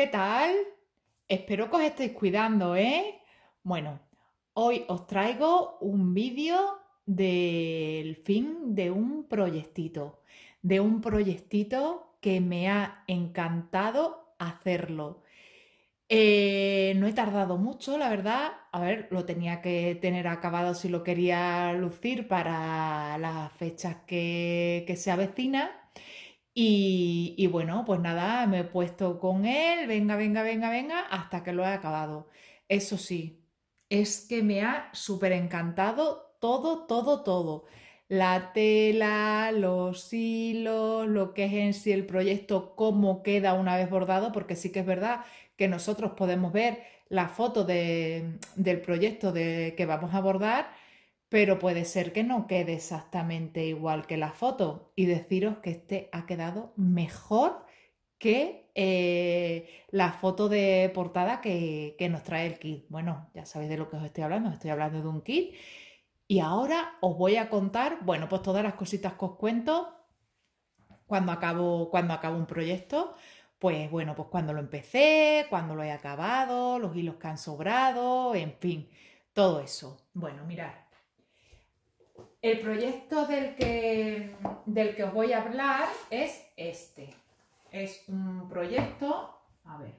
¿Qué tal? Espero que os estéis cuidando, ¿eh? Bueno, hoy os traigo un vídeo del fin de un proyectito, de un proyectito que me ha encantado hacerlo. Eh, no he tardado mucho, la verdad. A ver, lo tenía que tener acabado si lo quería lucir para las fechas que, que se avecinan. Y, bueno, pues nada, me he puesto con él, venga, venga, venga, venga, hasta que lo he acabado. Eso sí, es que me ha súper encantado todo, todo, todo. La tela, los hilos, lo que es en sí el proyecto, cómo queda una vez bordado, porque sí que es verdad que nosotros podemos ver la foto del proyecto de, que vamos a bordar pero puede ser que no quede exactamente igual que la foto y deciros que este ha quedado mejor que eh, la foto de portada que, que nos trae el kit. Bueno, ya sabéis de lo que os estoy hablando, estoy hablando de un kit. Y ahora os voy a contar, bueno, pues todas las cositas que os cuento cuando acabo, cuando acabo un proyecto. Pues bueno, pues cuando lo empecé, cuando lo he acabado, los hilos que han sobrado, en fin, todo eso. Bueno, mirad. El proyecto del que, del que os voy a hablar es este. Es un proyecto, a ver.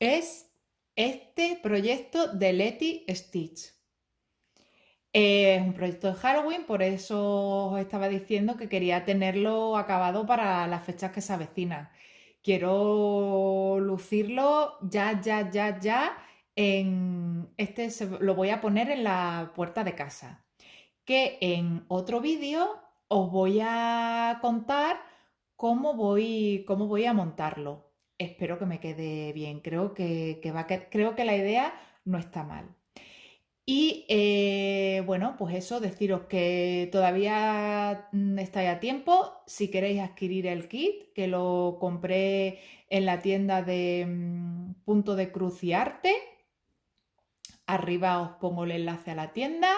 Es este proyecto de Letty Stitch. Es un proyecto de Halloween, por eso os estaba diciendo que quería tenerlo acabado para las fechas que se avecinan. Quiero lucirlo ya, ya, ya, ya en este lo voy a poner en la puerta de casa. Que en otro vídeo os voy a contar cómo voy, cómo voy a montarlo. Espero que me quede bien. Creo que, creo que la idea no está mal. Y eh, bueno, pues eso, deciros que todavía mm, estáis a tiempo. Si queréis adquirir el kit, que lo compré en la tienda de mm, Punto de Cruz y Arte, Arriba os pongo el enlace a la tienda.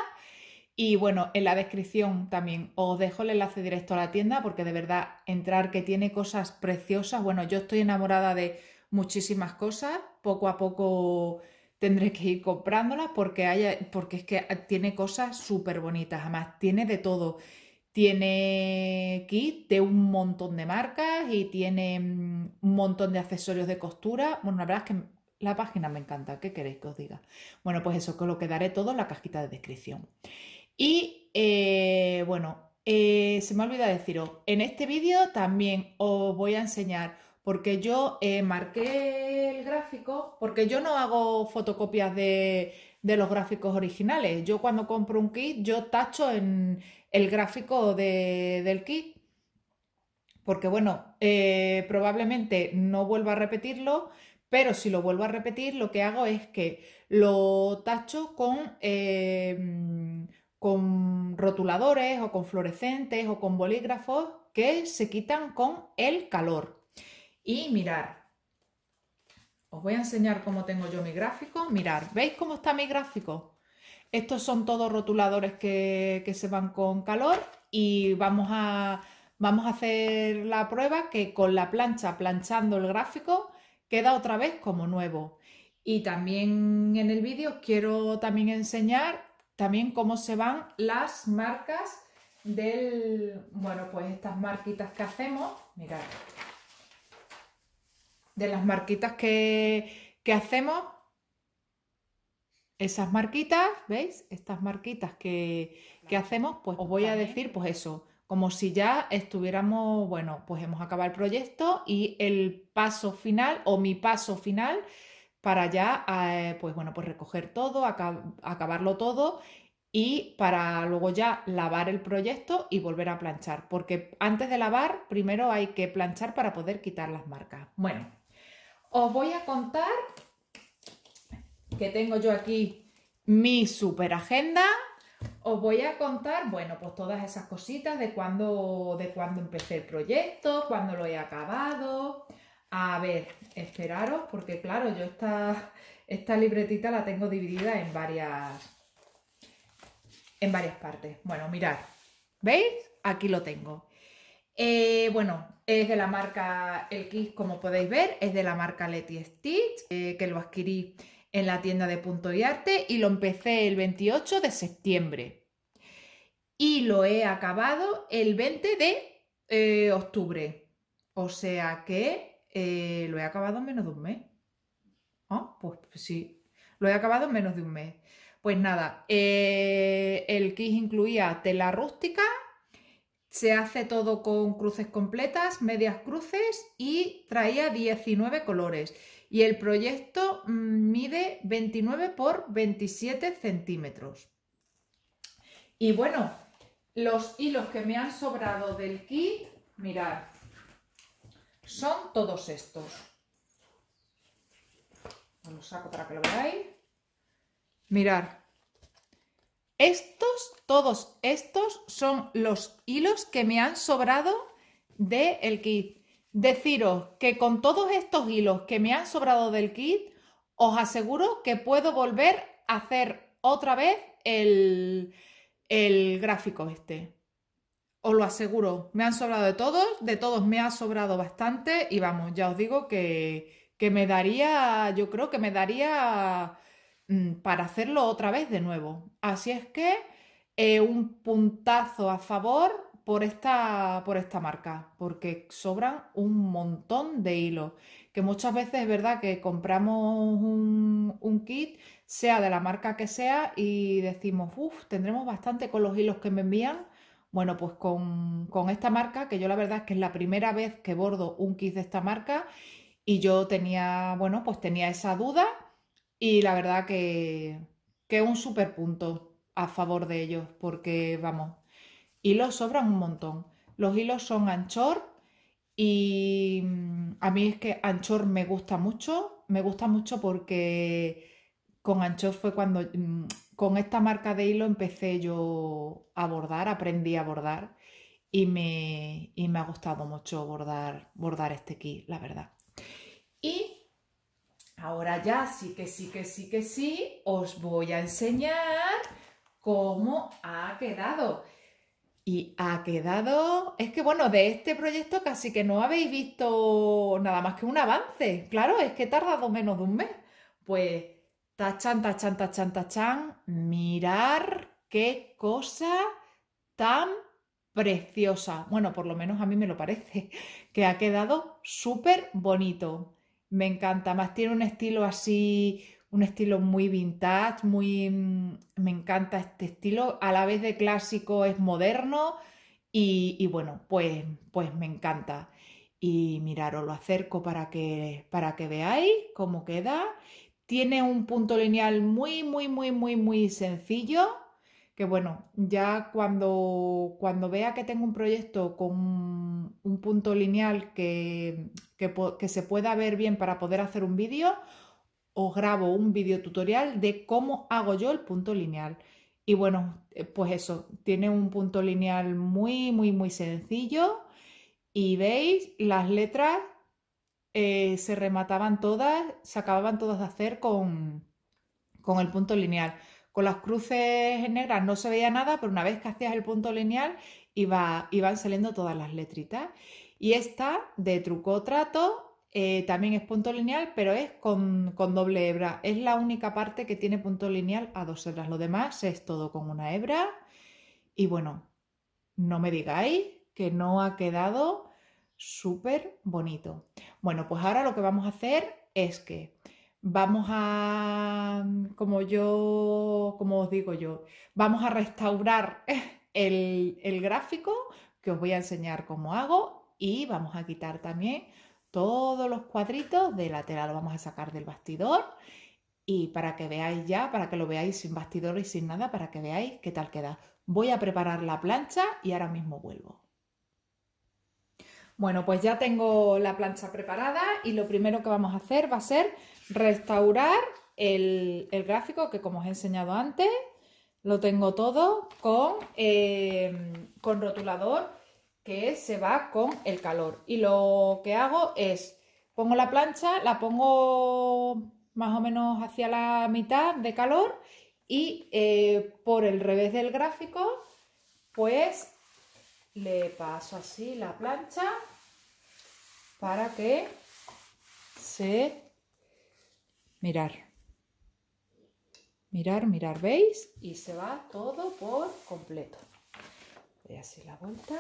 Y bueno, en la descripción también os dejo el enlace directo a la tienda porque de verdad entrar que tiene cosas preciosas. Bueno, yo estoy enamorada de muchísimas cosas. Poco a poco tendré que ir comprándolas porque, porque es que tiene cosas súper bonitas. Además, tiene de todo. Tiene kit de un montón de marcas y tiene mm, un montón de accesorios de costura. Bueno, la verdad es que la página me encanta, ¿qué queréis que os diga? Bueno, pues eso, que lo quedaré todo en la cajita de descripción. Y eh, bueno, eh, se me olvida deciros, en este vídeo también os voy a enseñar, porque yo eh, marqué el gráfico, porque yo no hago fotocopias de, los gráficos originales. Yo cuando compro un kit, yo tacho en el gráfico del kit, porque bueno, probablemente no vuelva a repetirlo pero si lo vuelvo a repetir, lo que hago es que lo tacho con, em, con rotuladores o con fluorescentes o con bolígrafos que se quitan con el calor. Y mirar, os voy a enseñar cómo tengo yo mi gráfico. Mirar, ¿veis cómo está mi gráfico? Estos son todos rotuladores que, que se van con calor y vamos a, vamos a hacer la prueba que con la plancha planchando el gráfico queda otra vez como nuevo. Y también en el vídeo quiero también enseñar también cómo se van las marcas del, bueno, pues estas marquitas que hacemos, mirad, de las marquitas que, que hacemos, esas marquitas, ¿veis? Estas marquitas que, que hacemos, pues os voy a decir, pues eso, como si ya estuviéramos, bueno, pues hemos acabado el proyecto y el paso final o mi paso final para ya, eh, pues bueno, pues recoger todo, acabarlo todo y para luego ya lavar el proyecto y volver a planchar, porque antes de lavar primero hay que planchar para poder quitar las marcas. Bueno, os voy a contar que tengo yo aquí mi super agenda os voy a contar, bueno, pues todas esas cositas de cuándo de cuando empecé el proyecto, cuando lo he acabado. A ver, esperaros, porque claro, yo esta, esta libretita la tengo dividida en varias, en varias partes. Bueno, mirad, ¿veis? Aquí lo tengo. Eh, bueno, es de la marca El Kiss, como podéis ver, es de la marca Letty Stitch, eh, que lo adquirí en la tienda de Punto y Arte y lo empecé el 28 de septiembre. Y lo he acabado el 20 de eh, octubre. O sea que eh, lo he acabado en menos de un mes. Ah, pues sí, lo he acabado en menos de un mes. Pues nada, eh, el kit incluía tela rústica, se hace todo con cruces completas, medias cruces y traía 19 colores. Y el proyecto mm, mide 29 por 27 centímetros. Y bueno, los hilos que me han sobrado del kit, mirad, son todos estos. lo saco para que lo veáis. Mirad, estos, todos estos son los hilos que me han sobrado del kit. Deciros que con todos estos hilos que me han sobrado del kit, os aseguro que puedo volver a hacer otra vez el, el gráfico este. Os lo aseguro, me han sobrado de todos, de todos me ha sobrado bastante y vamos, ya os digo que, que me daría, yo creo que me daría Mm, para hacerlo otra vez de nuevo. Así es que eh, un puntazo a favor por esta, por esta marca, porque sobran un montón de hilos, que muchas veces es verdad que compramos un, kit, sea de la marca que sea, y decimos, uff, tendremos bastante con los hilos que me envían. Bueno, pues con, con esta marca, que yo la verdad es que es la primera vez que bordo un kit de esta marca, y yo tenía, bueno, pues tenía esa duda, y la verdad que, que un super punto a favor de ellos, porque vamos, hilos sobran un montón. Los hilos son Anchor y mm, a mí es que Anchor me gusta mucho, me gusta mucho porque con Anchor fue cuando mm, con esta marca de hilo empecé yo a bordar, aprendí a bordar y me, y me ha gustado mucho bordar, bordar este kit, la verdad. Ahora ya sí que sí que sí que sí, os voy a enseñar cómo ha quedado. Y ha quedado, es que bueno, de este proyecto casi que no habéis visto nada más que un avance. Claro, es que he tardado menos de un mes. Pues, tachan, tachan, tachan, tachan, mirar qué cosa tan preciosa. Bueno, por lo menos a mí me lo parece, que ha quedado súper bonito me encanta. Más tiene un estilo así, un estilo muy vintage, muy... Mm, me encanta este estilo. A la vez de clásico es moderno y, y bueno, pues, pues me encanta. Y os lo acerco para que, para que veáis cómo queda. Tiene un punto lineal muy, muy, muy, muy, muy sencillo que bueno, ya cuando, vea que tengo un proyecto con un, punto lineal que, que, se pueda ver bien para poder hacer un vídeo, os grabo un vídeo tutorial de cómo hago yo el punto lineal. Y bueno, eh, pues eso, tiene un punto lineal muy, muy, muy sencillo. Y veis, las letras eh, se remataban todas, se acababan todas de hacer con el punto lineal. Con las cruces negras no se veía nada, pero una vez que hacías el punto lineal iba, iban saliendo todas las letritas. Y esta de truco trato eh, también es punto lineal, pero es con, con, doble hebra. Es la única parte que tiene punto lineal a dos hebras. Lo demás es todo con una hebra. Y bueno, no me digáis que no ha quedado súper bonito. Bueno, pues ahora lo que vamos a hacer es que vamos a, mm, como yo, como os digo yo, vamos a restaurar el, el, gráfico que os voy a enseñar cómo hago y vamos a quitar también todos los cuadritos de lateral lo vamos a sacar del bastidor y para que veáis ya, para que lo veáis sin bastidor y sin nada, para que veáis qué tal queda. Voy a preparar la plancha y ahora mismo vuelvo. Bueno, pues ya tengo la plancha preparada y lo primero que vamos a hacer va a ser restaurar el, gráfico que como os he enseñado antes, lo tengo todo con, eh, con rotulador que se va con el calor. Y lo que hago es, pongo la plancha, la pongo más o menos hacia la mitad de calor y eh, por el revés del gráfico, pues le paso así la plancha para que se Mirar. Mirar, mirar, ¿veis? Y se va todo por completo. Voy a hacer la vuelta.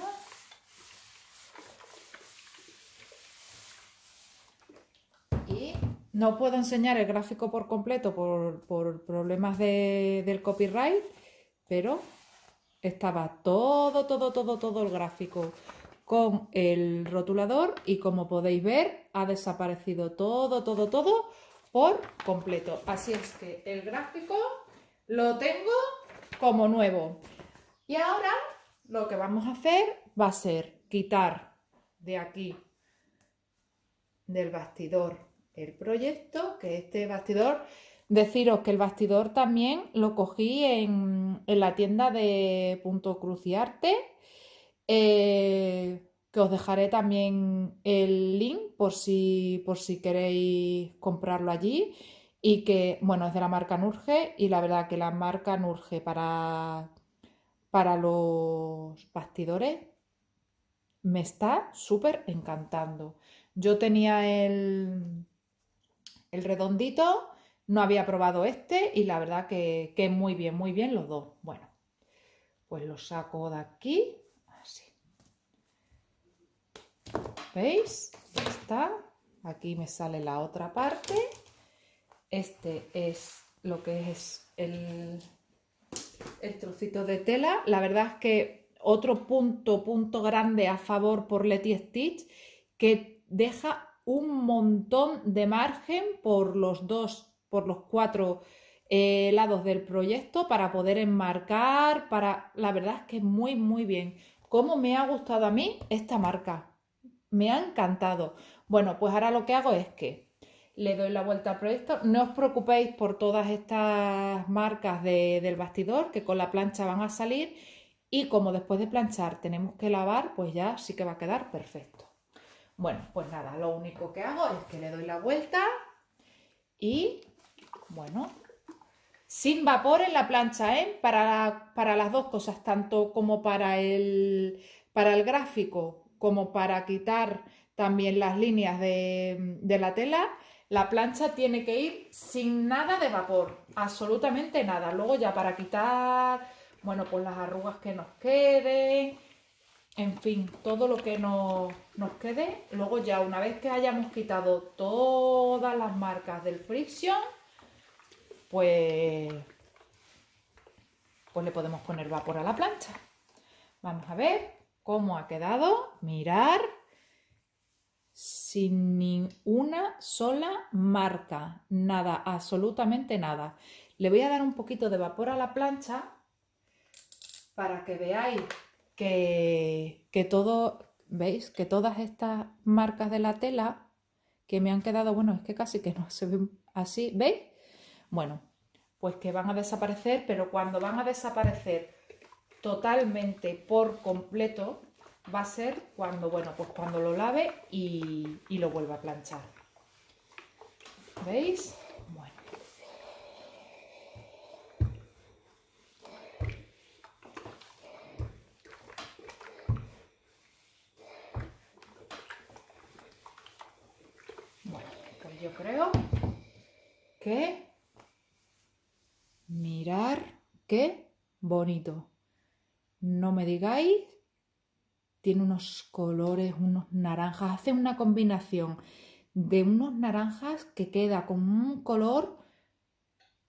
Y no puedo enseñar el gráfico por completo por, problemas de, del copyright, pero estaba todo, todo, todo, todo el gráfico con el rotulador y como podéis ver ha desaparecido todo, todo, todo completo. Así es que el gráfico lo tengo como nuevo. Y ahora lo que vamos a hacer va a ser quitar de aquí, del bastidor, el proyecto, que este bastidor, deciros que el bastidor también lo cogí en, la tienda de Punto cruciarte. y eh, que os dejaré también el link por si, por si queréis comprarlo allí. Y que, bueno, es de la marca Nurge y la verdad que la marca Nurge para, para los bastidores me está súper encantando. Yo tenía el, el redondito, no había probado este y la verdad que, que muy bien, muy bien los dos. Bueno, pues lo saco de aquí ¿Veis? está. Aquí me sale la otra parte. Este es lo que es el, el trocito de tela. La verdad es que otro punto, punto grande a favor por Letty Stitch, que deja un montón de margen por los dos, por los cuatro eh, lados del proyecto para poder enmarcar, para... La verdad es que muy, muy bien. ¿Cómo me ha gustado a mí esta marca? me ha encantado. Bueno, pues ahora lo que hago es que le doy la vuelta al proyecto. No os preocupéis por todas estas marcas de, del bastidor que con la plancha van a salir y como después de planchar tenemos que lavar, pues ya sí que va a quedar perfecto. Bueno, pues nada, lo único que hago es que le doy la vuelta y bueno, sin vapor en la plancha, ¿eh? Para, para las dos cosas, tanto como para el, para el gráfico, como para quitar también las líneas de, la tela, la plancha tiene que ir sin nada de vapor, absolutamente nada. Luego ya para quitar, bueno, pues las arrugas que nos queden, en fin, todo lo que nos, quede. Luego ya una vez que hayamos quitado todas las marcas del friction, pues, pues le podemos poner vapor a la plancha. Vamos a ver cómo ha quedado, mirar, sin ni una sola marca, nada, absolutamente nada. Le voy a dar un poquito de vapor a la plancha para que veáis que, que todo, ¿veis? Que todas estas marcas de la tela que me han quedado, bueno, es que casi que no se ven así, ¿veis? Bueno, pues que van a desaparecer, pero cuando van a desaparecer totalmente por completo va a ser cuando, bueno, pues cuando lo lave y, lo vuelva a planchar. ¿Veis? Bueno. Bueno, pues yo creo que mirar qué bonito no me digáis, tiene unos colores, unos naranjas, hace una combinación de unos naranjas que queda con un color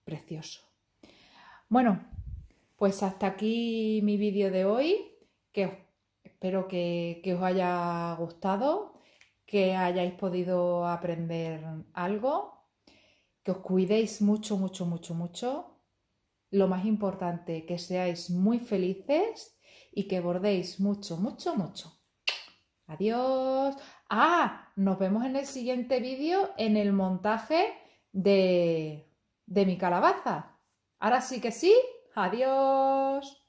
precioso. Bueno, pues hasta aquí mi vídeo de hoy, que espero que os haya gustado, que hayáis podido aprender algo, que os cuidéis mucho, mucho, mucho, mucho lo más importante, que seáis muy felices y que bordéis mucho, mucho, mucho. Adiós. Ah, nos vemos en el siguiente vídeo en el montaje de, de mi calabaza. Ahora sí que sí. Adiós.